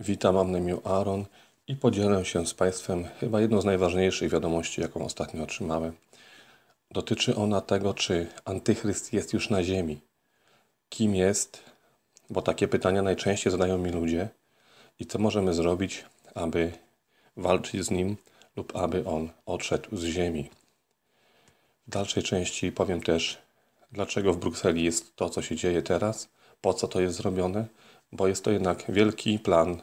Witam, mam na imię Aaron i podzielę się z Państwem chyba jedną z najważniejszych wiadomości, jaką ostatnio otrzymałem. Dotyczy ona tego, czy antychryst jest już na ziemi. Kim jest? Bo takie pytania najczęściej zadają mi ludzie. I co możemy zrobić, aby walczyć z nim lub aby on odszedł z ziemi. W dalszej części powiem też, dlaczego w Brukseli jest to, co się dzieje teraz, po co to jest zrobione – bo jest to jednak wielki plan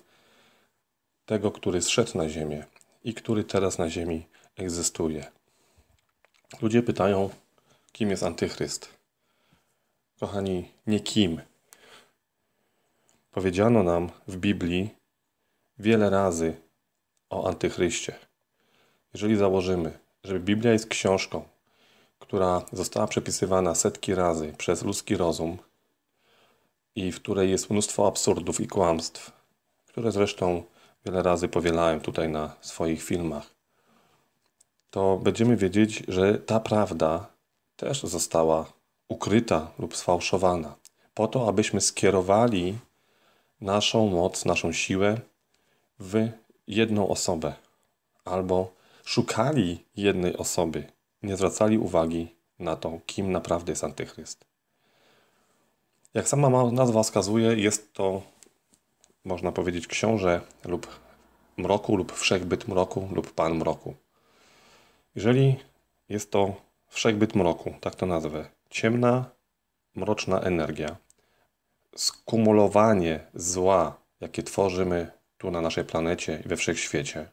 tego, który zszedł na Ziemię i który teraz na Ziemi egzystuje. Ludzie pytają, kim jest antychryst. Kochani, nie kim. Powiedziano nam w Biblii wiele razy o antychryście. Jeżeli założymy, że Biblia jest książką, która została przepisywana setki razy przez ludzki rozum, i w której jest mnóstwo absurdów i kłamstw, które zresztą wiele razy powielałem tutaj na swoich filmach, to będziemy wiedzieć, że ta prawda też została ukryta lub sfałszowana, po to, abyśmy skierowali naszą moc, naszą siłę w jedną osobę albo szukali jednej osoby, nie zwracali uwagi na to, kim naprawdę jest antychryst. Jak sama nazwa wskazuje, jest to, można powiedzieć, książę lub mroku, lub wszechbyt mroku, lub pan mroku. Jeżeli jest to wszechbyt mroku, tak to nazwę, ciemna, mroczna energia, skumulowanie zła, jakie tworzymy tu na naszej planecie i we wszechświecie,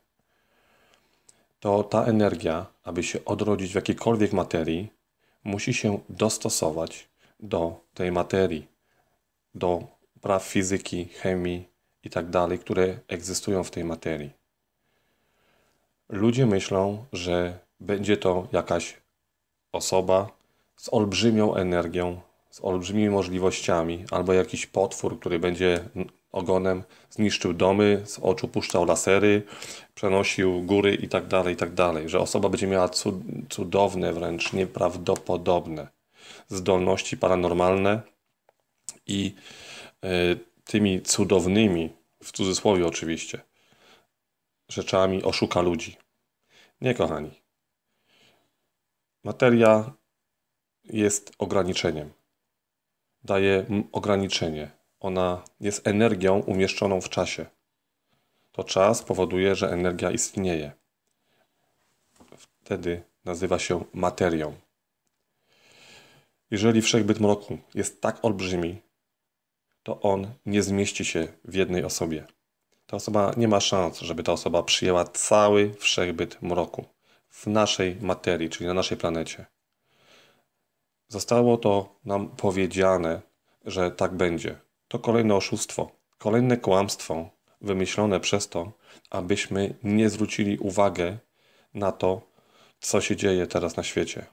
to ta energia, aby się odrodzić w jakiejkolwiek materii, musi się dostosować do tej materii do praw fizyki, chemii itd., tak które egzystują w tej materii. Ludzie myślą, że będzie to jakaś osoba z olbrzymią energią, z olbrzymimi możliwościami, albo jakiś potwór, który będzie ogonem zniszczył domy, z oczu puszczał lasery, przenosił góry itd., tak itd., tak że osoba będzie miała cudowne, wręcz nieprawdopodobne zdolności paranormalne, i e, tymi cudownymi, w cudzysłowie oczywiście, rzeczami oszuka ludzi. Nie, kochani. Materia jest ograniczeniem. Daje ograniczenie. Ona jest energią umieszczoną w czasie. To czas powoduje, że energia istnieje. Wtedy nazywa się materią. Jeżeli wszechbyt mroku jest tak olbrzymi, to on nie zmieści się w jednej osobie. Ta osoba nie ma szans, żeby ta osoba przyjęła cały wszechbyt mroku w naszej materii, czyli na naszej planecie. Zostało to nam powiedziane, że tak będzie. To kolejne oszustwo, kolejne kłamstwo wymyślone przez to, abyśmy nie zwrócili uwagi na to, co się dzieje teraz na świecie.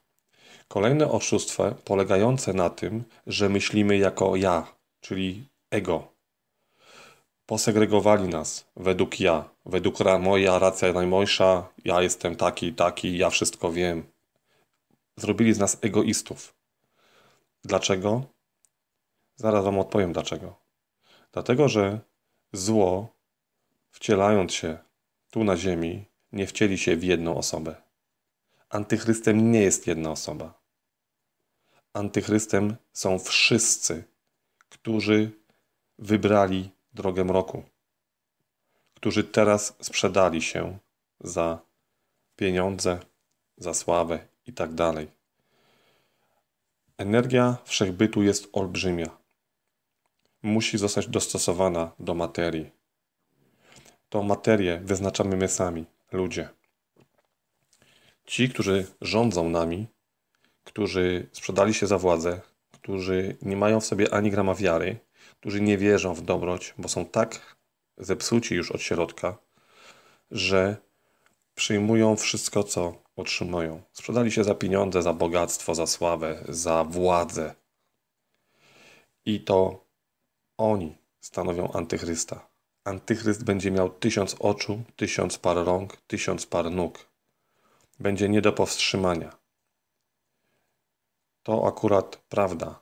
Kolejne oszustwo polegające na tym, że myślimy jako ja, czyli ego. Posegregowali nas według ja, według moja racja najmojsza, ja jestem taki, taki, ja wszystko wiem. Zrobili z nas egoistów. Dlaczego? Zaraz Wam odpowiem dlaczego. Dlatego, że zło, wcielając się tu na ziemi, nie wcieli się w jedną osobę. Antychrystem nie jest jedna osoba. Antychrystem są wszyscy, którzy wybrali drogę mroku, którzy teraz sprzedali się za pieniądze, za sławę i tak dalej. Energia wszechbytu jest olbrzymia. Musi zostać dostosowana do materii. Tą materię wyznaczamy my sami, ludzie. Ci, którzy rządzą nami, którzy sprzedali się za władzę, którzy nie mają w sobie ani grama wiary, którzy nie wierzą w dobroć, bo są tak zepsuci już od środka, że przyjmują wszystko, co otrzymują. Sprzedali się za pieniądze, za bogactwo, za sławę, za władzę. I to oni stanowią antychrysta. Antychryst będzie miał tysiąc oczu, tysiąc par rąk, tysiąc par nóg. Będzie nie do powstrzymania. To akurat prawda,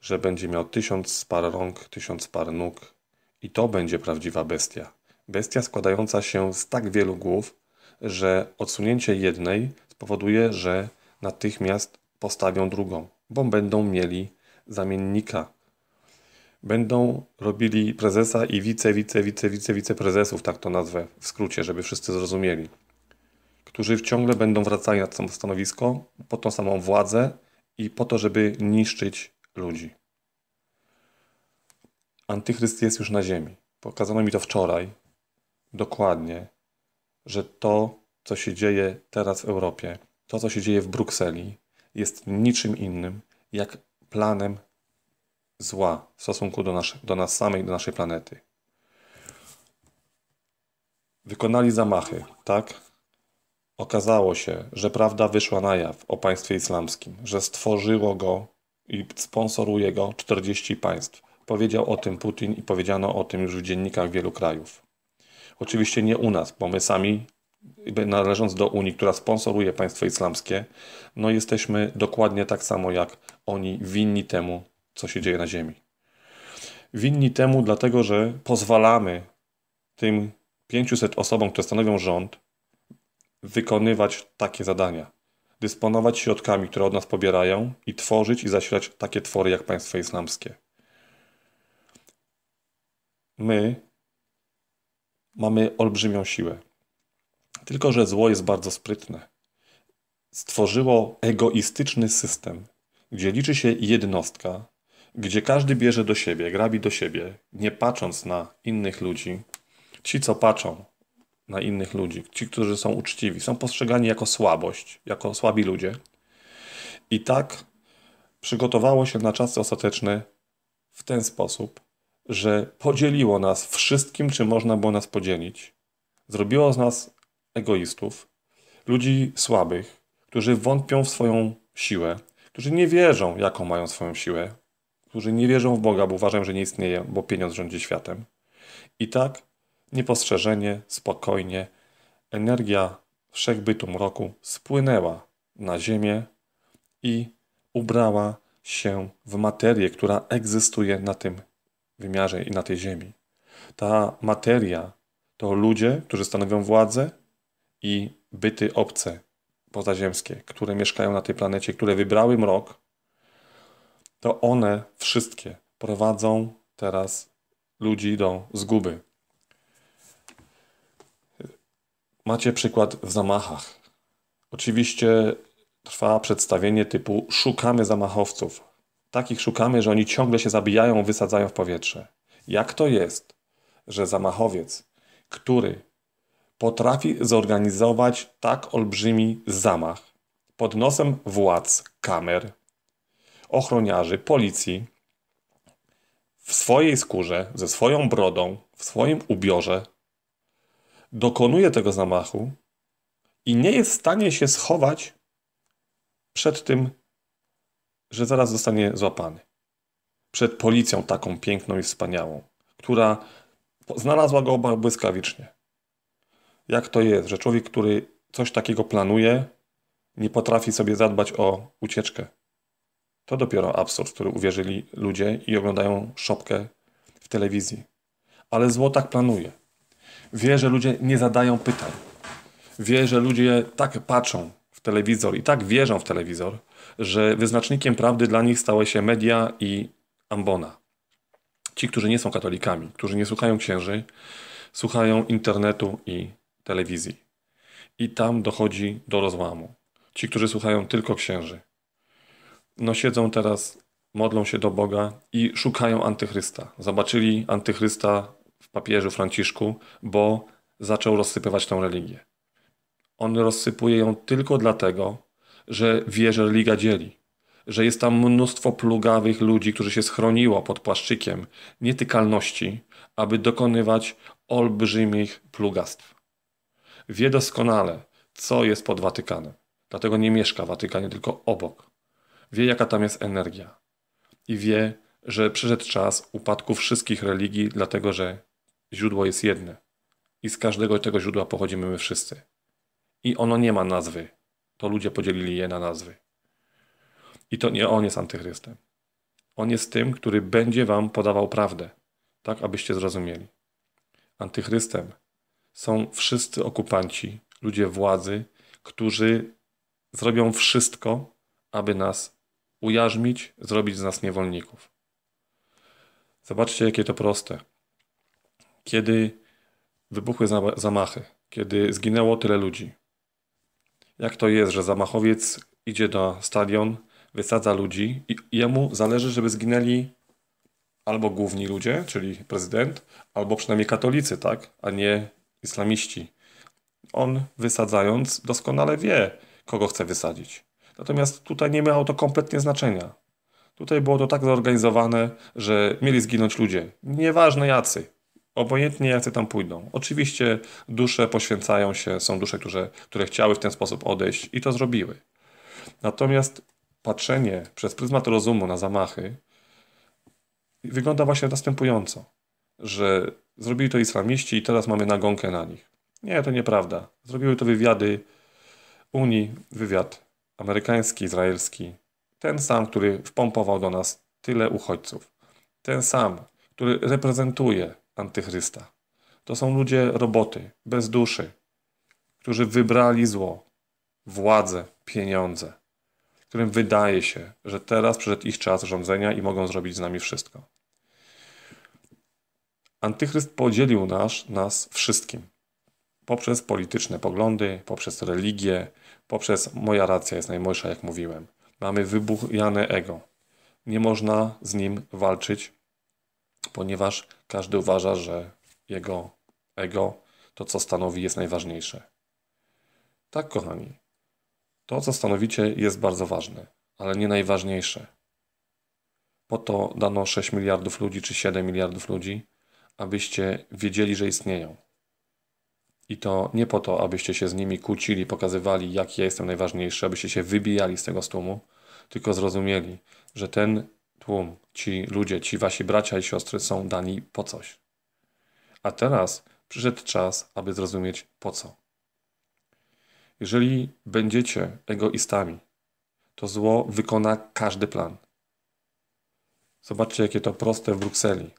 że będzie miał tysiąc par rąk, tysiąc par nóg. I to będzie prawdziwa bestia. Bestia składająca się z tak wielu głów, że odsunięcie jednej spowoduje, że natychmiast postawią drugą, bo będą mieli zamiennika. Będą robili prezesa i wice, wice, wice, wice, wiceprezesów, tak to nazwę w skrócie, żeby wszyscy zrozumieli, którzy ciągle będą wracali na to samo stanowisko, po tą samą władzę, i po to, żeby niszczyć ludzi. Antychryst jest już na ziemi. Pokazano mi to wczoraj, dokładnie, że to, co się dzieje teraz w Europie, to, co się dzieje w Brukseli, jest niczym innym jak planem zła w stosunku do, nas, do nas samej, do naszej planety. Wykonali zamachy, tak? Okazało się, że prawda wyszła na jaw o państwie islamskim, że stworzyło go i sponsoruje go 40 państw. Powiedział o tym Putin i powiedziano o tym już w dziennikach wielu krajów. Oczywiście nie u nas, bo my sami, należąc do Unii, która sponsoruje państwo islamskie, no jesteśmy dokładnie tak samo jak oni winni temu, co się dzieje na Ziemi. Winni temu, dlatego że pozwalamy tym 500 osobom, które stanowią rząd, wykonywać takie zadania, dysponować środkami, które od nas pobierają i tworzyć i zasilać takie twory jak państwo islamskie. My mamy olbrzymią siłę. Tylko, że zło jest bardzo sprytne. Stworzyło egoistyczny system, gdzie liczy się jednostka, gdzie każdy bierze do siebie, grabi do siebie, nie patrząc na innych ludzi. Ci, co patrzą, na innych ludzi. Ci, którzy są uczciwi, są postrzegani jako słabość, jako słabi ludzie. I tak przygotowało się na czas ostateczny w ten sposób, że podzieliło nas wszystkim, czym można było nas podzielić. Zrobiło z nas egoistów, ludzi słabych, którzy wątpią w swoją siłę, którzy nie wierzą, jaką mają swoją siłę, którzy nie wierzą w Boga, bo uważają, że nie istnieje, bo pieniądz rządzi światem. I tak Niepostrzeżenie, spokojnie, energia wszechbytu mroku spłynęła na ziemię i ubrała się w materię, która egzystuje na tym wymiarze i na tej ziemi. Ta materia to ludzie, którzy stanowią władzę i byty obce, pozaziemskie, które mieszkają na tej planecie, które wybrały mrok, to one wszystkie prowadzą teraz ludzi do zguby. Macie przykład w zamachach. Oczywiście trwa przedstawienie typu szukamy zamachowców. Takich szukamy, że oni ciągle się zabijają, wysadzają w powietrze. Jak to jest, że zamachowiec, który potrafi zorganizować tak olbrzymi zamach pod nosem władz, kamer, ochroniarzy, policji, w swojej skórze, ze swoją brodą, w swoim ubiorze, dokonuje tego zamachu i nie jest w stanie się schować przed tym, że zaraz zostanie złapany. Przed policją taką piękną i wspaniałą, która znalazła go błyskawicznie. Jak to jest, że człowiek, który coś takiego planuje, nie potrafi sobie zadbać o ucieczkę? To dopiero absurd, w który uwierzyli ludzie i oglądają szopkę w telewizji. Ale zło tak planuje. Wie, że ludzie nie zadają pytań. Wie, że ludzie tak patrzą w telewizor i tak wierzą w telewizor, że wyznacznikiem prawdy dla nich stały się media i ambona. Ci, którzy nie są katolikami, którzy nie słuchają księży, słuchają internetu i telewizji. I tam dochodzi do rozłamu. Ci, którzy słuchają tylko księży, no siedzą teraz, modlą się do Boga i szukają antychrysta. Zobaczyli antychrysta papieżu Franciszku, bo zaczął rozsypywać tę religię. On rozsypuje ją tylko dlatego, że wie, że religia dzieli że jest tam mnóstwo plugawych ludzi, którzy się schroniło pod płaszczykiem nietykalności, aby dokonywać olbrzymich plugastw. Wie doskonale, co jest pod Watykanem. Dlatego nie mieszka w Watykanie, tylko obok. Wie, jaka tam jest energia. I wie, że przyszedł czas upadku wszystkich religii, dlatego że Źródło jest jedne i z każdego tego źródła pochodzimy my wszyscy. I ono nie ma nazwy. To ludzie podzielili je na nazwy. I to nie on jest antychrystem. On jest tym, który będzie wam podawał prawdę, tak abyście zrozumieli. Antychrystem są wszyscy okupanci, ludzie władzy, którzy zrobią wszystko, aby nas ujarzmić, zrobić z nas niewolników. Zobaczcie, jakie to proste kiedy wybuchły zamachy, kiedy zginęło tyle ludzi. Jak to jest, że zamachowiec idzie na stadion, wysadza ludzi i jemu zależy, żeby zginęli albo główni ludzie, czyli prezydent, albo przynajmniej katolicy, tak, a nie islamiści. On wysadzając doskonale wie, kogo chce wysadzić. Natomiast tutaj nie miało to kompletnie znaczenia. Tutaj było to tak zorganizowane, że mieli zginąć ludzie, nieważne jacy, Obojętnie jacy tam pójdą. Oczywiście dusze poświęcają się, są dusze, które, które chciały w ten sposób odejść i to zrobiły. Natomiast patrzenie przez pryzmat rozumu na zamachy wygląda właśnie następująco, że zrobili to islamiści i teraz mamy nagonkę na nich. Nie, to nieprawda. Zrobiły to wywiady Unii, wywiad amerykański, izraelski. Ten sam, który wpompował do nas tyle uchodźców. Ten sam, który reprezentuje antychrysta. To są ludzie roboty, bez duszy, którzy wybrali zło, władzę, pieniądze, którym wydaje się, że teraz przyszedł ich czas rządzenia i mogą zrobić z nami wszystko. Antychryst podzielił nas, nas wszystkim. Poprzez polityczne poglądy, poprzez religię, poprzez moja racja jest najmłodsza, jak mówiłem. Mamy wybuchjane ego. Nie można z nim walczyć, ponieważ każdy uważa, że jego ego, to co stanowi, jest najważniejsze. Tak, kochani, to co stanowicie jest bardzo ważne, ale nie najważniejsze. Po to dano 6 miliardów ludzi czy 7 miliardów ludzi, abyście wiedzieli, że istnieją. I to nie po to, abyście się z nimi kłócili, pokazywali, jaki ja jestem najważniejszy, abyście się wybijali z tego stłumu, tylko zrozumieli, że ten tłum, ci ludzie, ci wasi bracia i siostry są dani po coś. A teraz przyszedł czas, aby zrozumieć po co. Jeżeli będziecie egoistami, to zło wykona każdy plan. Zobaczcie, jakie to proste w Brukseli.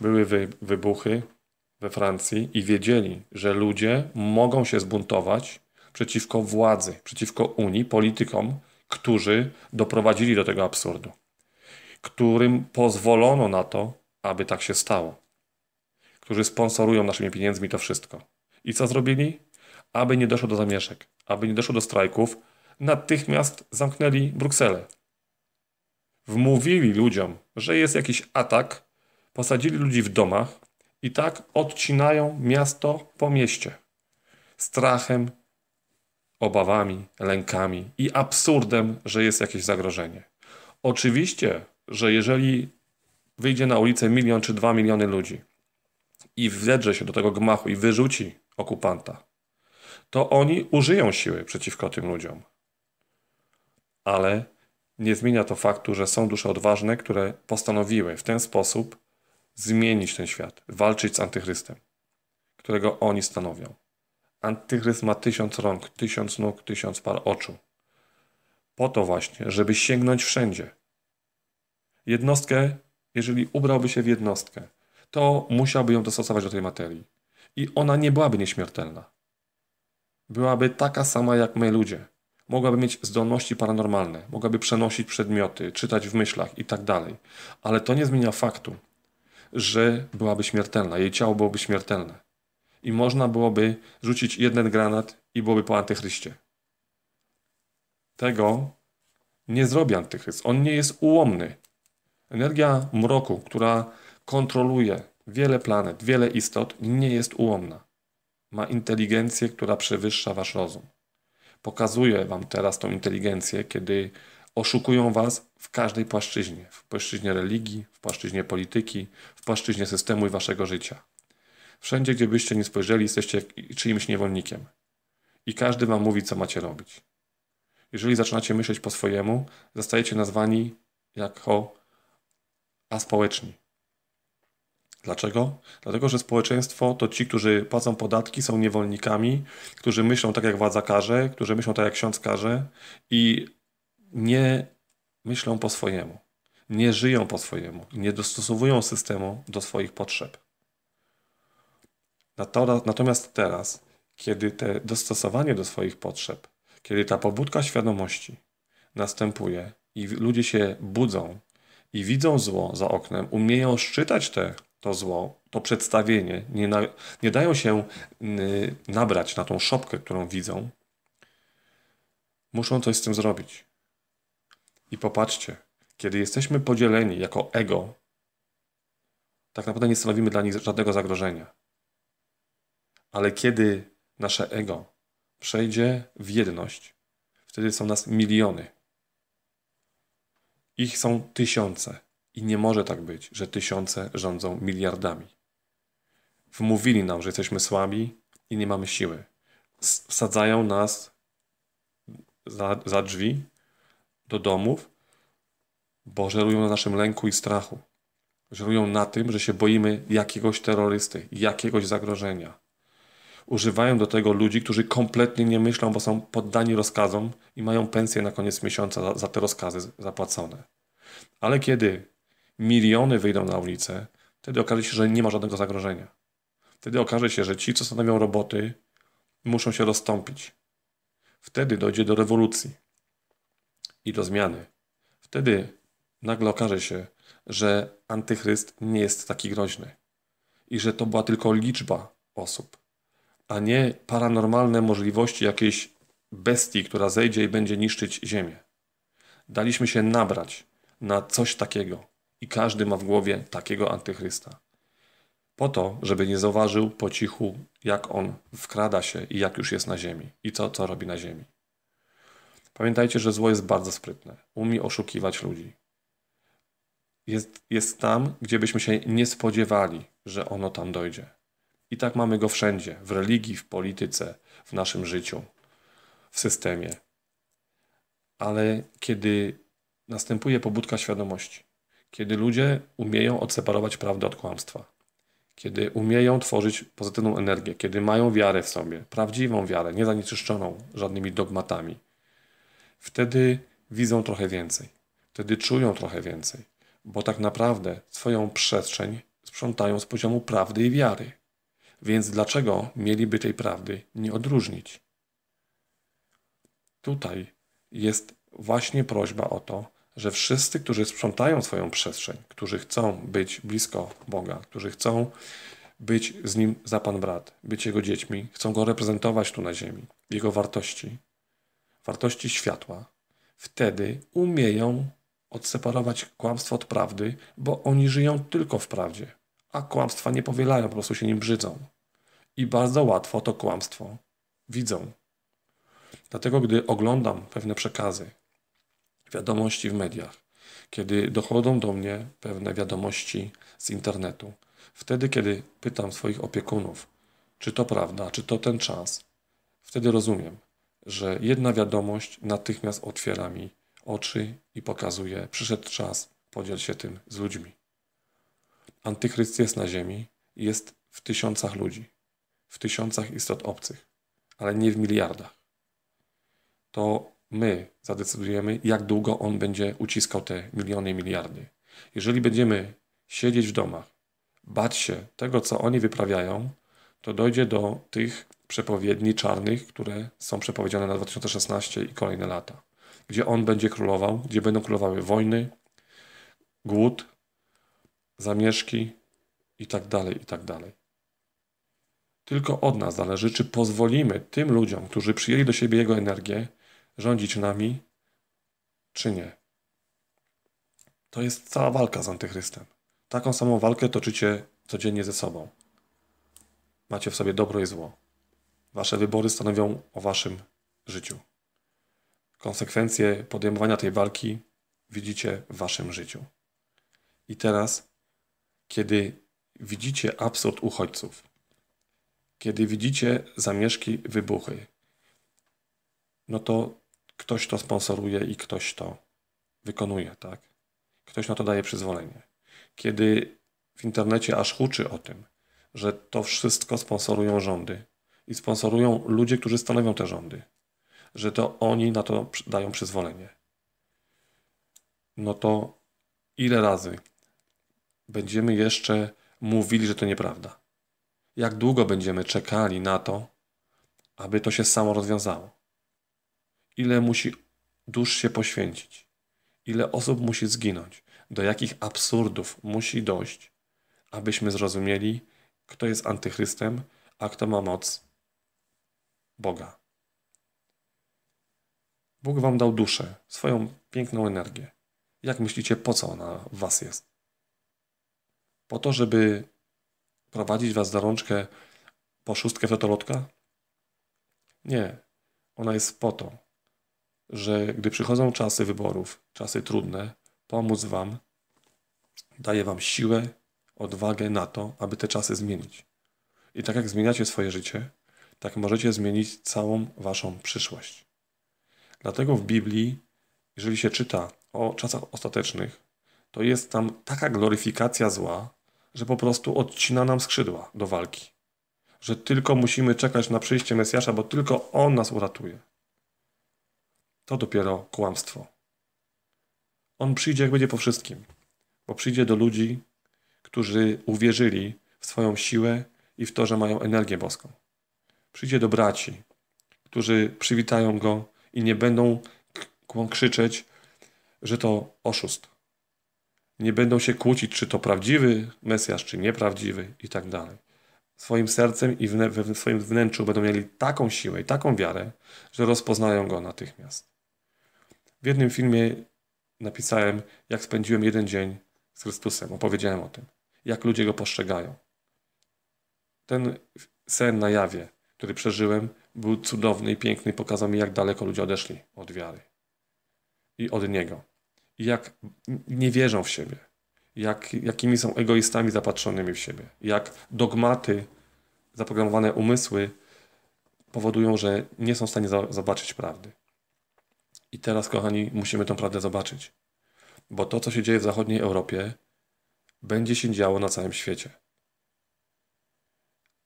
Były wy wybuchy we Francji i wiedzieli, że ludzie mogą się zbuntować przeciwko władzy, przeciwko Unii, politykom, którzy doprowadzili do tego absurdu którym pozwolono na to, aby tak się stało. Którzy sponsorują naszymi pieniędzmi to wszystko. I co zrobili? Aby nie doszło do zamieszek, aby nie doszło do strajków, natychmiast zamknęli Brukselę. Wmówili ludziom, że jest jakiś atak, posadzili ludzi w domach i tak odcinają miasto po mieście. Strachem, obawami, lękami i absurdem, że jest jakieś zagrożenie. Oczywiście że jeżeli wyjdzie na ulicę milion czy dwa miliony ludzi i wledrze się do tego gmachu i wyrzuci okupanta, to oni użyją siły przeciwko tym ludziom. Ale nie zmienia to faktu, że są dusze odważne, które postanowiły w ten sposób zmienić ten świat, walczyć z antychrystem, którego oni stanowią. Antychryst ma tysiąc rąk, tysiąc nóg, tysiąc par oczu. Po to właśnie, żeby sięgnąć wszędzie – jednostkę, jeżeli ubrałby się w jednostkę, to musiałby ją dostosować do tej materii. I ona nie byłaby nieśmiertelna. Byłaby taka sama jak my ludzie. Mogłaby mieć zdolności paranormalne, mogłaby przenosić przedmioty, czytać w myślach i tak dalej. Ale to nie zmienia faktu, że byłaby śmiertelna, jej ciało byłoby śmiertelne. I można byłoby rzucić jeden granat i byłoby po antychryście. Tego nie zrobi antychryst. On nie jest ułomny. Energia mroku, która kontroluje wiele planet, wiele istot, nie jest ułomna. Ma inteligencję, która przewyższa wasz rozum. Pokazuje wam teraz tą inteligencję, kiedy oszukują was w każdej płaszczyźnie. W płaszczyźnie religii, w płaszczyźnie polityki, w płaszczyźnie systemu i waszego życia. Wszędzie, gdzie byście nie spojrzeli, jesteście czyimś niewolnikiem. I każdy wam mówi, co macie robić. Jeżeli zaczynacie myśleć po swojemu, zostajecie nazwani jako a społeczni. Dlaczego? Dlatego, że społeczeństwo to ci, którzy płacą podatki, są niewolnikami, którzy myślą tak jak władza każe, którzy myślą tak jak ksiądz każe i nie myślą po swojemu, nie żyją po swojemu, nie dostosowują systemu do swoich potrzeb. Natomiast teraz, kiedy te dostosowanie do swoich potrzeb, kiedy ta pobudka świadomości następuje i ludzie się budzą i widzą zło za oknem, umieją szczytać te, to zło, to przedstawienie, nie, na, nie dają się nabrać na tą szopkę, którą widzą, muszą coś z tym zrobić. I popatrzcie, kiedy jesteśmy podzieleni jako ego, tak naprawdę nie stanowimy dla nich żadnego zagrożenia. Ale kiedy nasze ego przejdzie w jedność, wtedy są nas miliony. Ich są tysiące i nie może tak być, że tysiące rządzą miliardami. Wmówili nam, że jesteśmy słabi i nie mamy siły. Wsadzają nas za, za drzwi do domów, bo żerują na naszym lęku i strachu. Żerują na tym, że się boimy jakiegoś terrorysty, jakiegoś zagrożenia używają do tego ludzi, którzy kompletnie nie myślą, bo są poddani rozkazom i mają pensję na koniec miesiąca za, za te rozkazy zapłacone. Ale kiedy miliony wyjdą na ulicę, wtedy okaże się, że nie ma żadnego zagrożenia. Wtedy okaże się, że ci, co stanowią roboty, muszą się rozstąpić. Wtedy dojdzie do rewolucji i do zmiany. Wtedy nagle okaże się, że antychryst nie jest taki groźny i że to była tylko liczba osób a nie paranormalne możliwości jakiejś bestii, która zejdzie i będzie niszczyć Ziemię. Daliśmy się nabrać na coś takiego i każdy ma w głowie takiego antychrysta. Po to, żeby nie zauważył po cichu, jak on wkrada się i jak już jest na ziemi i co, co robi na ziemi. Pamiętajcie, że zło jest bardzo sprytne. Umie oszukiwać ludzi. Jest, jest tam, gdzie byśmy się nie spodziewali, że ono tam dojdzie. I tak mamy go wszędzie w religii, w polityce, w naszym życiu, w systemie. Ale kiedy następuje pobudka świadomości, kiedy ludzie umieją odseparować prawdę od kłamstwa, kiedy umieją tworzyć pozytywną energię, kiedy mają wiarę w sobie, prawdziwą wiarę, nie zanieczyszczoną żadnymi dogmatami, wtedy widzą trochę więcej, wtedy czują trochę więcej, bo tak naprawdę swoją przestrzeń sprzątają z poziomu prawdy i wiary. Więc dlaczego mieliby tej prawdy nie odróżnić? Tutaj jest właśnie prośba o to, że wszyscy, którzy sprzątają swoją przestrzeń, którzy chcą być blisko Boga, którzy chcą być z Nim za Pan brat, być Jego dziećmi, chcą Go reprezentować tu na ziemi, Jego wartości, wartości światła, wtedy umieją odseparować kłamstwo od prawdy, bo oni żyją tylko w prawdzie, a kłamstwa nie powielają, po prostu się nim brzydzą i bardzo łatwo to kłamstwo widzą. Dlatego, gdy oglądam pewne przekazy, wiadomości w mediach, kiedy dochodzą do mnie pewne wiadomości z internetu, wtedy, kiedy pytam swoich opiekunów, czy to prawda, czy to ten czas, wtedy rozumiem, że jedna wiadomość natychmiast otwiera mi oczy i pokazuje, przyszedł czas, podziel się tym z ludźmi. Antychryst jest na ziemi, jest w tysiącach ludzi w tysiącach istot obcych, ale nie w miliardach. To my zadecydujemy, jak długo on będzie uciskał te miliony i miliardy. Jeżeli będziemy siedzieć w domach, bać się tego, co oni wyprawiają, to dojdzie do tych przepowiedni czarnych, które są przepowiedziane na 2016 i kolejne lata, gdzie on będzie królował, gdzie będą królowały wojny, głód, zamieszki itd., tak itd. Tak tylko od nas zależy, czy pozwolimy tym ludziom, którzy przyjęli do siebie Jego energię, rządzić nami, czy nie. To jest cała walka z antychrystem. Taką samą walkę toczycie codziennie ze sobą. Macie w sobie dobro i zło. Wasze wybory stanowią o waszym życiu. Konsekwencje podejmowania tej walki widzicie w waszym życiu. I teraz, kiedy widzicie absurd uchodźców, kiedy widzicie zamieszki, wybuchy, no to ktoś to sponsoruje i ktoś to wykonuje, tak? Ktoś na to daje przyzwolenie. Kiedy w internecie aż huczy o tym, że to wszystko sponsorują rządy i sponsorują ludzie, którzy stanowią te rządy, że to oni na to dają przyzwolenie, no to ile razy będziemy jeszcze mówili, że to nieprawda? jak długo będziemy czekali na to, aby to się samo rozwiązało. Ile musi dusz się poświęcić, ile osób musi zginąć, do jakich absurdów musi dojść, abyśmy zrozumieli, kto jest antychrystem, a kto ma moc Boga. Bóg wam dał duszę, swoją piękną energię. Jak myślicie, po co ona w was jest? Po to, żeby prowadzić was za rączkę po szóstkę fotolotka? Nie. Ona jest po to, że gdy przychodzą czasy wyborów, czasy trudne, pomóc wam, daje wam siłę, odwagę na to, aby te czasy zmienić. I tak jak zmieniacie swoje życie, tak możecie zmienić całą waszą przyszłość. Dlatego w Biblii, jeżeli się czyta o czasach ostatecznych, to jest tam taka gloryfikacja zła, że po prostu odcina nam skrzydła do walki. Że tylko musimy czekać na przyjście Mesjasza, bo tylko On nas uratuje. To dopiero kłamstwo. On przyjdzie, jak będzie po wszystkim, bo przyjdzie do ludzi, którzy uwierzyli w swoją siłę i w to, że mają energię boską. Przyjdzie do braci, którzy przywitają go i nie będą krzyczeć, że to oszust nie będą się kłócić, czy to prawdziwy Mesjasz, czy nieprawdziwy i tak dalej. Swoim sercem i we swoim wnętrzu będą mieli taką siłę i taką wiarę, że rozpoznają go natychmiast. W jednym filmie napisałem, jak spędziłem jeden dzień z Chrystusem. Opowiedziałem o tym, jak ludzie go postrzegają. Ten sen na jawie, który przeżyłem, był cudowny i piękny, pokazał mi, jak daleko ludzie odeszli od wiary i od Niego jak nie wierzą w siebie, jak, jakimi są egoistami zapatrzonymi w siebie, jak dogmaty, zaprogramowane umysły powodują, że nie są w stanie zobaczyć prawdy. I teraz, kochani, musimy tę prawdę zobaczyć, bo to, co się dzieje w zachodniej Europie, będzie się działo na całym świecie.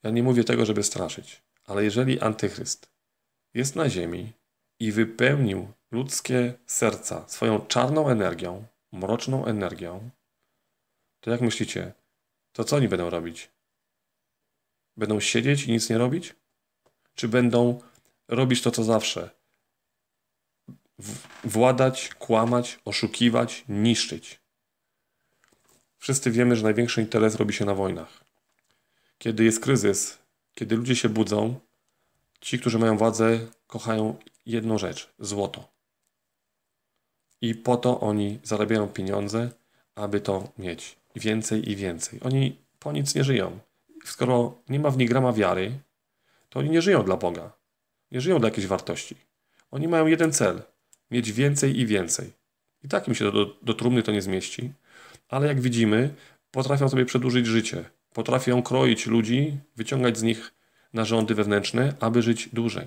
Ja nie mówię tego, żeby straszyć, ale jeżeli antychryst jest na ziemi i wypełnił ludzkie serca swoją czarną energią, mroczną energią, to jak myślicie, to co oni będą robić? Będą siedzieć i nic nie robić? Czy będą robić to, co zawsze? Władać, kłamać, oszukiwać, niszczyć. Wszyscy wiemy, że największy interes robi się na wojnach. Kiedy jest kryzys, kiedy ludzie się budzą, ci, którzy mają władzę, kochają jedną rzecz złoto. I po to oni zarabiają pieniądze, aby to mieć więcej i więcej. Oni po nic nie żyją. Skoro nie ma w nich grama wiary, to oni nie żyją dla Boga. Nie żyją dla jakiejś wartości. Oni mają jeden cel. Mieć więcej i więcej. I tak im się do, do trumny to nie zmieści. Ale jak widzimy, potrafią sobie przedłużyć życie. Potrafią kroić ludzi, wyciągać z nich narządy wewnętrzne, aby żyć dłużej.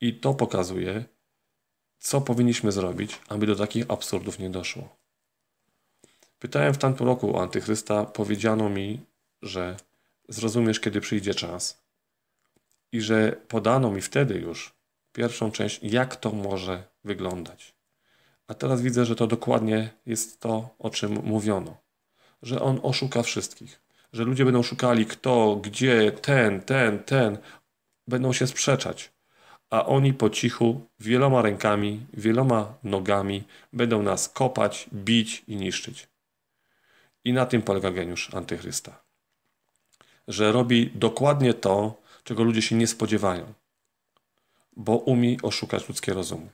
I to pokazuje, co powinniśmy zrobić, aby do takich absurdów nie doszło? Pytałem w tamtym roku o antychrysta, powiedziano mi, że zrozumiesz, kiedy przyjdzie czas i że podano mi wtedy już pierwszą część, jak to może wyglądać. A teraz widzę, że to dokładnie jest to, o czym mówiono. Że on oszuka wszystkich. Że ludzie będą szukali kto, gdzie, ten, ten, ten. Będą się sprzeczać a oni po cichu, wieloma rękami, wieloma nogami będą nas kopać, bić i niszczyć. I na tym polega geniusz antychrysta. Że robi dokładnie to, czego ludzie się nie spodziewają, bo umie oszukać ludzkie rozumy.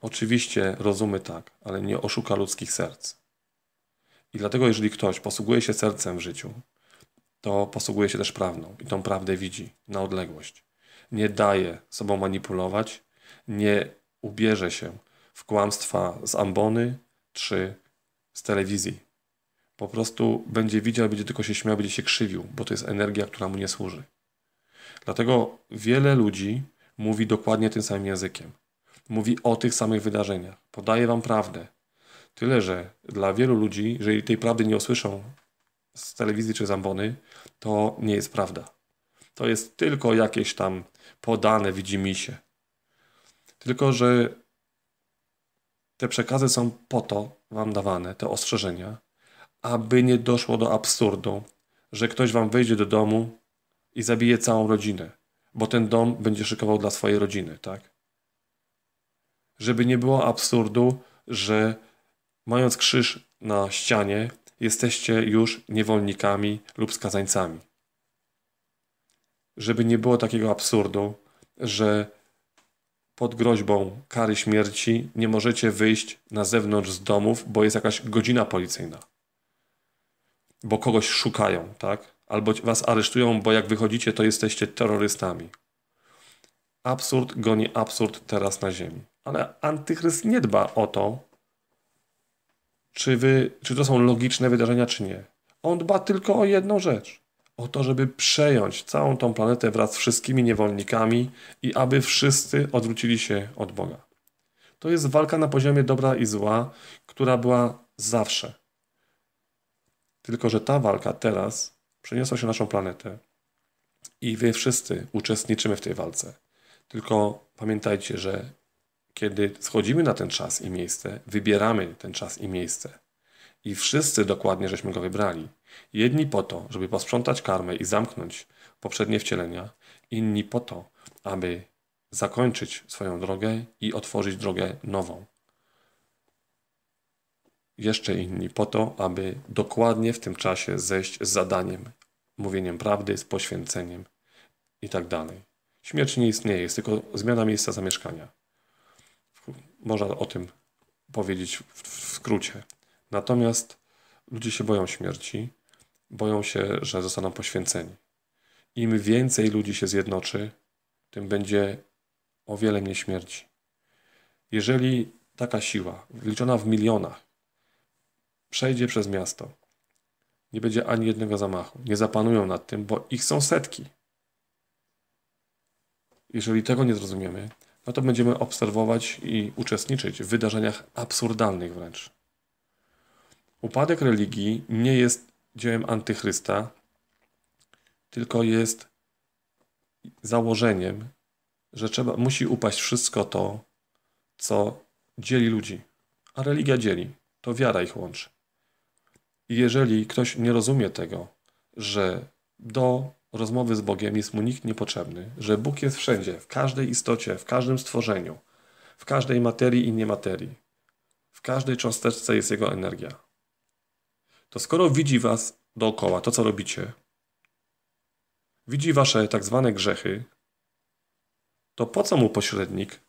Oczywiście rozumy tak, ale nie oszuka ludzkich serc. I dlatego, jeżeli ktoś posługuje się sercem w życiu, to posługuje się też prawdą i tą prawdę widzi na odległość nie daje sobą manipulować, nie ubierze się w kłamstwa z ambony czy z telewizji. Po prostu będzie widział, będzie tylko się śmiał, będzie się krzywił, bo to jest energia, która mu nie służy. Dlatego wiele ludzi mówi dokładnie tym samym językiem. Mówi o tych samych wydarzeniach. Podaje wam prawdę. Tyle, że dla wielu ludzi, jeżeli tej prawdy nie usłyszą z telewizji czy z ambony, to nie jest prawda. To jest tylko jakieś tam podane mi się. Tylko, że te przekazy są po to wam dawane, te ostrzeżenia, aby nie doszło do absurdu, że ktoś wam wejdzie do domu i zabije całą rodzinę, bo ten dom będzie szykował dla swojej rodziny, tak? Żeby nie było absurdu, że mając krzyż na ścianie, jesteście już niewolnikami lub skazańcami żeby nie było takiego absurdu, że pod groźbą kary śmierci nie możecie wyjść na zewnątrz z domów, bo jest jakaś godzina policyjna. Bo kogoś szukają, tak? Albo was aresztują, bo jak wychodzicie, to jesteście terrorystami. Absurd goni absurd teraz na ziemi. Ale antychryst nie dba o to, czy, wy, czy to są logiczne wydarzenia, czy nie. On dba tylko o jedną rzecz o to, żeby przejąć całą tą planetę wraz z wszystkimi niewolnikami i aby wszyscy odwrócili się od Boga. To jest walka na poziomie dobra i zła, która była zawsze. Tylko, że ta walka teraz przeniosła się na naszą planetę i wy wszyscy uczestniczymy w tej walce. Tylko pamiętajcie, że kiedy schodzimy na ten czas i miejsce, wybieramy ten czas i miejsce. I wszyscy dokładnie żeśmy go wybrali. Jedni po to, żeby posprzątać karmę i zamknąć poprzednie wcielenia, inni po to, aby zakończyć swoją drogę i otworzyć drogę nową. Jeszcze inni po to, aby dokładnie w tym czasie zejść z zadaniem, mówieniem prawdy, z poświęceniem itd. Tak Śmierć nie istnieje, jest tylko zmiana miejsca zamieszkania. Można o tym powiedzieć w, w skrócie. Natomiast ludzie się boją śmierci, boją się, że zostaną poświęceni. Im więcej ludzi się zjednoczy, tym będzie o wiele mniej śmierci. Jeżeli taka siła, liczona w milionach, przejdzie przez miasto, nie będzie ani jednego zamachu, nie zapanują nad tym, bo ich są setki. Jeżeli tego nie zrozumiemy, no to będziemy obserwować i uczestniczyć w wydarzeniach absurdalnych wręcz. Upadek religii nie jest dziełem antychrysta, tylko jest założeniem, że trzeba, musi upaść wszystko to, co dzieli ludzi. A religia dzieli, to wiara ich łączy. I jeżeli ktoś nie rozumie tego, że do rozmowy z Bogiem jest mu nikt niepotrzebny, że Bóg jest wszędzie, w każdej istocie, w każdym stworzeniu, w każdej materii i niematerii, w każdej cząsteczce jest Jego energia to skoro widzi was dookoła, to co robicie? Widzi wasze tak zwane grzechy, to po co mu pośrednik,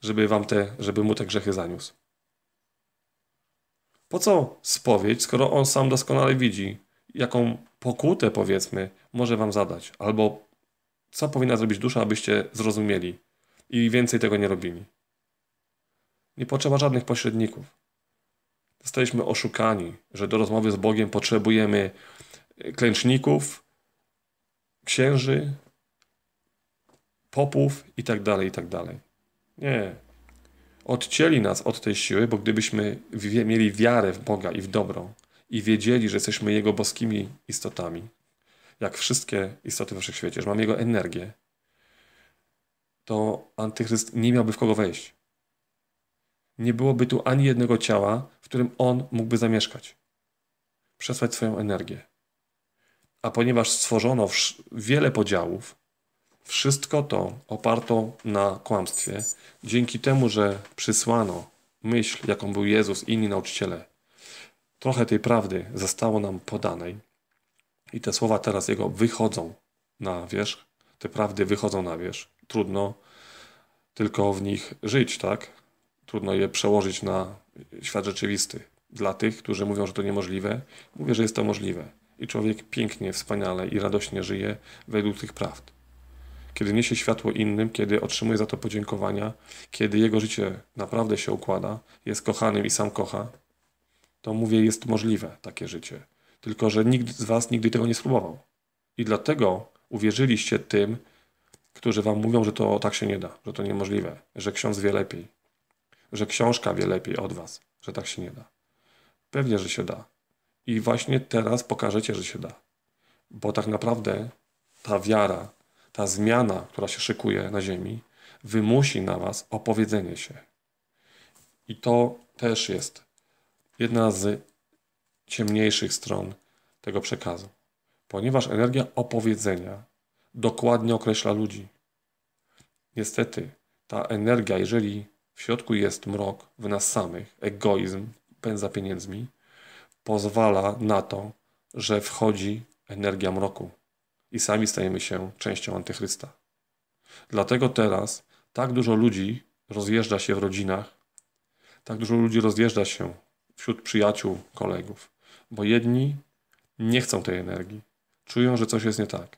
żeby, wam te, żeby mu te grzechy zaniósł? Po co spowiedź, skoro on sam doskonale widzi, jaką pokutę, powiedzmy, może wam zadać? Albo co powinna zrobić dusza, abyście zrozumieli i więcej tego nie robili? Nie potrzeba żadnych pośredników. Zostaliśmy oszukani, że do rozmowy z Bogiem potrzebujemy e, klęczników, księży, popów itd., tak itd. Tak nie. Odcięli nas od tej siły, bo gdybyśmy mieli wiarę w Boga i w dobro i wiedzieli, że jesteśmy Jego boskimi istotami, jak wszystkie istoty w wszechświecie, że mamy Jego energię, to antychryst nie miałby w kogo wejść. Nie byłoby tu ani jednego ciała, w którym on mógłby zamieszkać, przesłać swoją energię. A ponieważ stworzono wiele podziałów, wszystko to oparto na kłamstwie, dzięki temu, że przysłano myśl, jaką był Jezus i inni nauczyciele, trochę tej prawdy zostało nam podanej i te słowa teraz Jego wychodzą na wierzch, te prawdy wychodzą na wierzch. Trudno tylko w nich żyć, tak? trudno je przełożyć na świat rzeczywisty. Dla tych, którzy mówią, że to niemożliwe, mówię, że jest to możliwe. I człowiek pięknie, wspaniale i radośnie żyje według tych prawd. Kiedy niesie światło innym, kiedy otrzymuje za to podziękowania, kiedy jego życie naprawdę się układa, jest kochanym i sam kocha, to mówię, jest możliwe takie życie. Tylko, że nikt z Was nigdy tego nie spróbował. I dlatego uwierzyliście tym, którzy Wam mówią, że to tak się nie da, że to niemożliwe, że ksiądz wie lepiej, że książka wie lepiej od was, że tak się nie da. Pewnie, że się da. I właśnie teraz pokażecie, że się da. Bo tak naprawdę ta wiara, ta zmiana, która się szykuje na Ziemi, wymusi na was opowiedzenie się. I to też jest jedna z ciemniejszych stron tego przekazu, ponieważ energia opowiedzenia dokładnie określa ludzi. Niestety, ta energia, jeżeli w środku jest mrok w nas samych, egoizm pędza pieniędzmi, pozwala na to, że wchodzi energia mroku i sami stajemy się częścią antychrysta. Dlatego teraz tak dużo ludzi rozjeżdża się w rodzinach, tak dużo ludzi rozjeżdża się wśród przyjaciół, kolegów, bo jedni nie chcą tej energii, czują, że coś jest nie tak,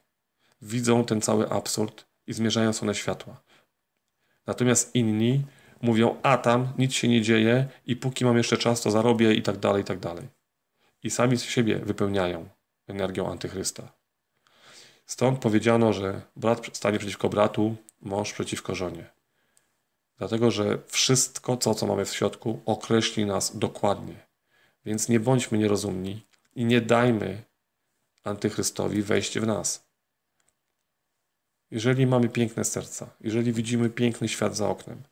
widzą ten cały absurd i zmierzają w światła. Natomiast inni mówią, a tam nic się nie dzieje i póki mam jeszcze czas, to zarobię i tak dalej, i tak dalej. I sami z siebie wypełniają energią antychrysta. Stąd powiedziano, że brat stanie przeciwko bratu, mąż przeciwko żonie. Dlatego, że wszystko to, co mamy w środku, określi nas dokładnie. Więc nie bądźmy nierozumni i nie dajmy antychrystowi wejść w nas. Jeżeli mamy piękne serca, jeżeli widzimy piękny świat za oknem,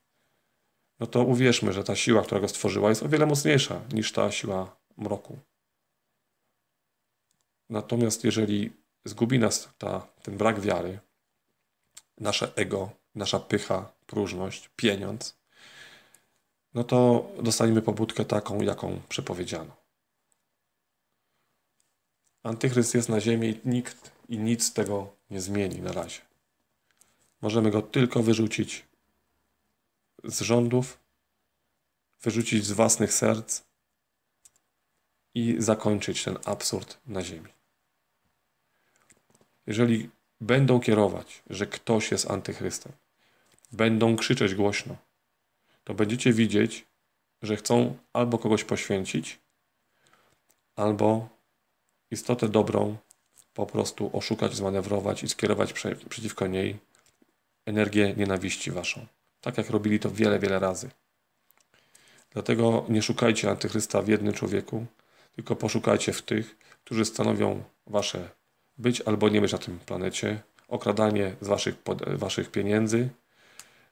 no to uwierzmy, że ta siła, która go stworzyła, jest o wiele mocniejsza niż ta siła mroku. Natomiast jeżeli zgubi nas ta, ten brak wiary, nasze ego, nasza pycha, próżność, pieniądz, no to dostaniemy pobudkę taką, jaką przepowiedziano. Antychryst jest na ziemi i nikt i nic tego nie zmieni na razie. Możemy go tylko wyrzucić z rządów, wyrzucić z własnych serc i zakończyć ten absurd na ziemi. Jeżeli będą kierować, że ktoś jest antychrystem, będą krzyczeć głośno, to będziecie widzieć, że chcą albo kogoś poświęcić, albo istotę dobrą po prostu oszukać, zmanewrować i skierować przeciwko niej energię nienawiści waszą tak jak robili to wiele, wiele razy. Dlatego nie szukajcie antychrysta w jednym człowieku, tylko poszukajcie w tych, którzy stanowią wasze być albo nie być na tym planecie, okradanie z waszych, waszych pieniędzy,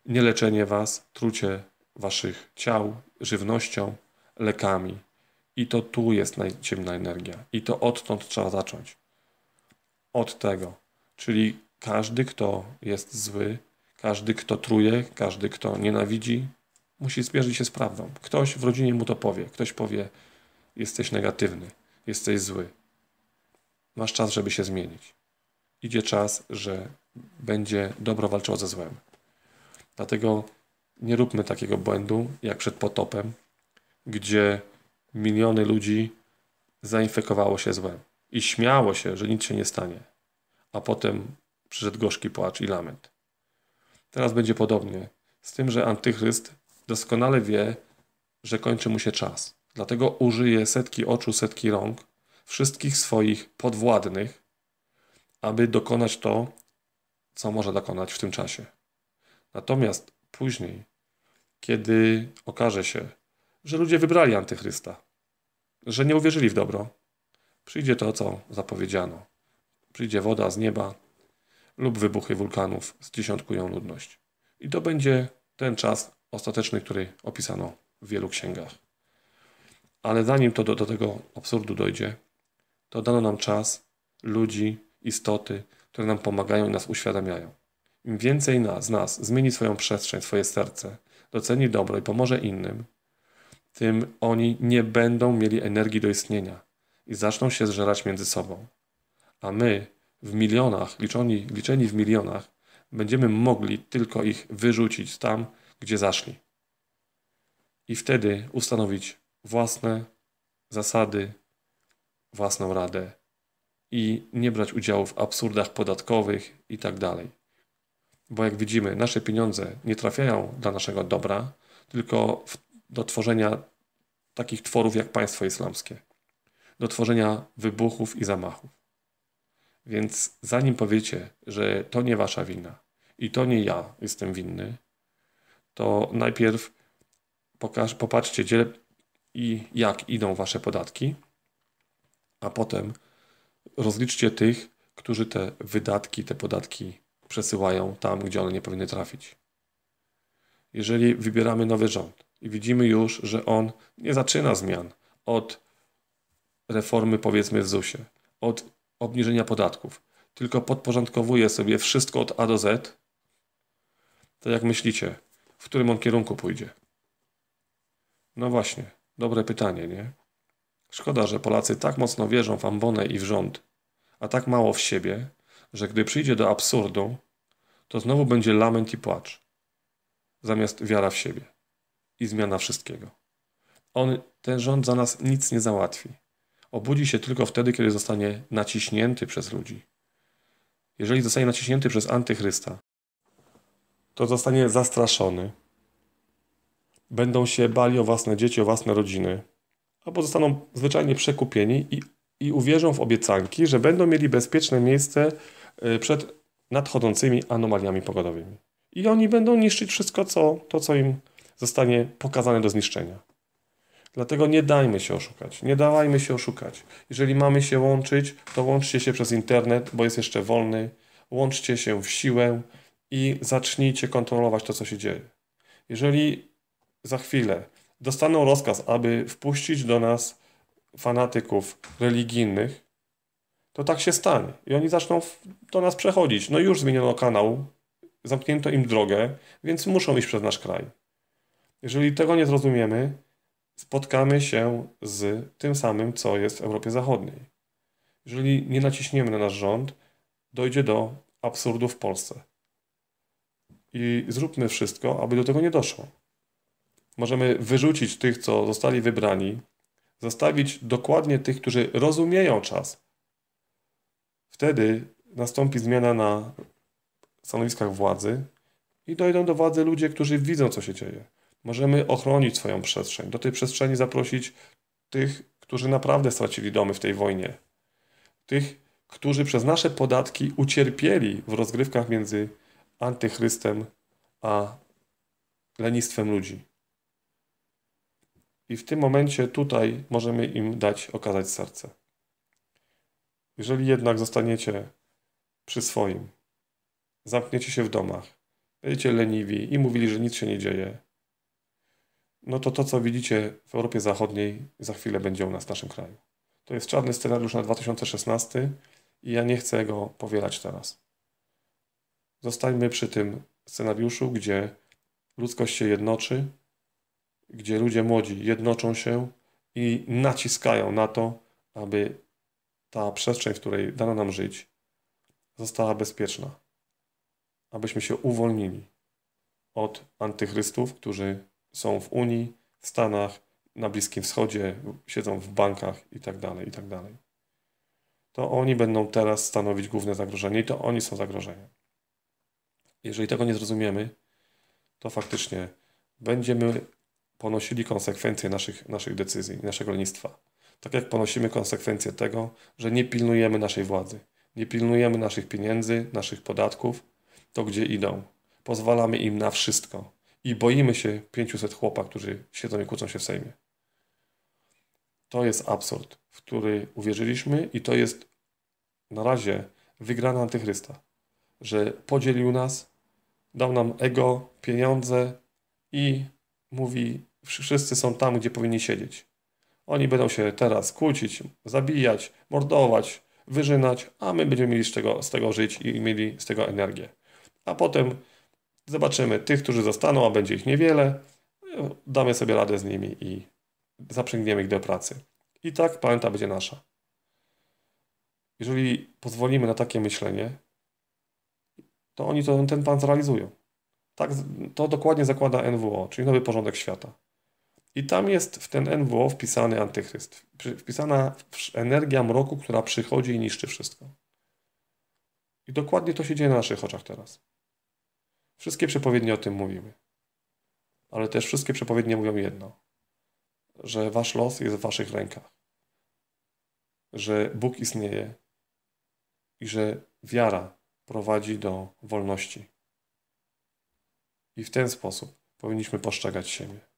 nieleczenie was, trucie waszych ciał żywnością, lekami. I to tu jest najciemna energia. I to odtąd trzeba zacząć. Od tego. Czyli każdy, kto jest zły, każdy, kto truje, każdy, kto nienawidzi, musi zmierzyć się z prawdą. Ktoś w rodzinie mu to powie. Ktoś powie, jesteś negatywny, jesteś zły. Masz czas, żeby się zmienić. Idzie czas, że będzie dobro walczyło ze złem. Dlatego nie róbmy takiego błędu jak przed potopem, gdzie miliony ludzi zainfekowało się złem i śmiało się, że nic się nie stanie. A potem przyszedł gorzki płacz i lament. Teraz będzie podobnie. Z tym, że antychryst doskonale wie, że kończy mu się czas. Dlatego użyje setki oczu, setki rąk, wszystkich swoich podwładnych, aby dokonać to, co może dokonać w tym czasie. Natomiast później, kiedy okaże się, że ludzie wybrali antychrysta, że nie uwierzyli w dobro, przyjdzie to, co zapowiedziano. Przyjdzie woda z nieba, lub wybuchy wulkanów zdziesiątkują ludność. I to będzie ten czas ostateczny, który opisano w wielu księgach. Ale zanim to do, do tego absurdu dojdzie, to dano nam czas, ludzi, istoty, które nam pomagają i nas uświadamiają. Im więcej nas, z nas zmieni swoją przestrzeń, swoje serce, doceni dobro i pomoże innym, tym oni nie będą mieli energii do istnienia i zaczną się zżerać między sobą. A my, w milionach, liczeni, liczeni w milionach, będziemy mogli tylko ich wyrzucić tam, gdzie zaszli. I wtedy ustanowić własne zasady, własną radę i nie brać udziału w absurdach podatkowych i tak dalej. Bo jak widzimy, nasze pieniądze nie trafiają dla naszego dobra, tylko do tworzenia takich tworów jak państwo islamskie, do tworzenia wybuchów i zamachów. Więc zanim powiecie, że to nie wasza wina i to nie ja jestem winny, to najpierw pokaż, popatrzcie, gdzie i jak idą wasze podatki, a potem rozliczcie tych, którzy te wydatki, te podatki przesyłają tam, gdzie one nie powinny trafić. Jeżeli wybieramy nowy rząd i widzimy już, że on nie zaczyna zmian od reformy, powiedzmy, w ZUS-ie, od obniżenia podatków, tylko podporządkowuje sobie wszystko od A do Z, to tak jak myślicie, w którym on kierunku pójdzie? No właśnie, dobre pytanie, nie? Szkoda, że Polacy tak mocno wierzą w ambonę i w rząd, a tak mało w siebie, że gdy przyjdzie do absurdu, to znowu będzie lament i płacz, zamiast wiara w siebie i zmiana wszystkiego. On, ten rząd za nas nic nie załatwi obudzi się tylko wtedy, kiedy zostanie naciśnięty przez ludzi. Jeżeli zostanie naciśnięty przez antychrysta, to zostanie zastraszony. Będą się bali o własne dzieci, o własne rodziny, albo zostaną zwyczajnie przekupieni i, i uwierzą w obiecanki, że będą mieli bezpieczne miejsce y, przed nadchodzącymi anomaliami pogodowymi. I oni będą niszczyć wszystko, co, to, co im zostanie pokazane do zniszczenia. Dlatego nie dajmy się oszukać, nie dawajmy się oszukać. Jeżeli mamy się łączyć, to łączcie się przez internet, bo jest jeszcze wolny, łączcie się w siłę i zacznijcie kontrolować to, co się dzieje. Jeżeli za chwilę dostaną rozkaz, aby wpuścić do nas fanatyków religijnych, to tak się stanie. I oni zaczną do nas przechodzić. No już zmieniono kanał, zamknięto im drogę, więc muszą iść przez nasz kraj. Jeżeli tego nie zrozumiemy, spotkamy się z tym samym, co jest w Europie Zachodniej. Jeżeli nie naciśniemy na nasz rząd, dojdzie do absurdu w Polsce. I zróbmy wszystko, aby do tego nie doszło. Możemy wyrzucić tych, co zostali wybrani, zostawić dokładnie tych, którzy rozumieją czas. Wtedy nastąpi zmiana na stanowiskach władzy i dojdą do władzy ludzie, którzy widzą, co się dzieje możemy ochronić swoją przestrzeń, do tej przestrzeni zaprosić tych, którzy naprawdę stracili domy w tej wojnie, tych, którzy przez nasze podatki ucierpieli w rozgrywkach między antychrystem a lenistwem ludzi. I w tym momencie tutaj możemy im dać okazać serce. Jeżeli jednak zostaniecie przy swoim, zamkniecie się w domach, będziecie leniwi i mówili, że nic się nie dzieje, no to to, co widzicie w Europie Zachodniej, za chwilę będzie u nas w naszym kraju. To jest czarny scenariusz na 2016 i ja nie chcę go powielać teraz. Zostańmy przy tym scenariuszu, gdzie ludzkość się jednoczy, gdzie ludzie młodzi jednoczą się i naciskają na to, aby ta przestrzeń, w której dano nam żyć, została bezpieczna. Abyśmy się uwolnili od antychrystów, którzy są w Unii, w Stanach, na Bliskim Wschodzie, siedzą w bankach itd., tak itd. Tak to oni będą teraz stanowić główne zagrożenie i to oni są zagrożeniem. Jeżeli tego nie zrozumiemy, to faktycznie będziemy ponosili konsekwencje naszych, naszych decyzji, naszego lenistwa. Tak jak ponosimy konsekwencje tego, że nie pilnujemy naszej władzy, nie pilnujemy naszych pieniędzy, naszych podatków, to gdzie idą. Pozwalamy im na wszystko i boimy się 500 chłopa, którzy siedzą i kłócą się w Sejmie. To jest absurd, w który uwierzyliśmy i to jest na razie wygrana antychrysta, że podzielił nas, dał nam ego, pieniądze i mówi, wszyscy są tam, gdzie powinni siedzieć. Oni będą się teraz kłócić, zabijać, mordować, wyżynać, a my będziemy mieli z, czego, z tego żyć i mieli z tego energię. A potem Zobaczymy. Tych, którzy zostaną, a będzie ich niewiele, damy sobie radę z nimi i zaprzęgniemy ich do pracy. I tak pamięta będzie nasza. Jeżeli pozwolimy na takie myślenie, to oni to, ten plan zrealizują. Tak, to dokładnie zakłada NWO, czyli nowy porządek świata. I tam jest w ten NWO wpisany antychryst, wpisana energia mroku, która przychodzi i niszczy wszystko. I dokładnie to się dzieje na naszych oczach teraz. Wszystkie przepowiednie o tym mówiły. Ale też wszystkie przepowiednie mówią jedno: że wasz los jest w waszych rękach, że Bóg istnieje i że wiara prowadzi do wolności. I w ten sposób powinniśmy postrzegać siebie.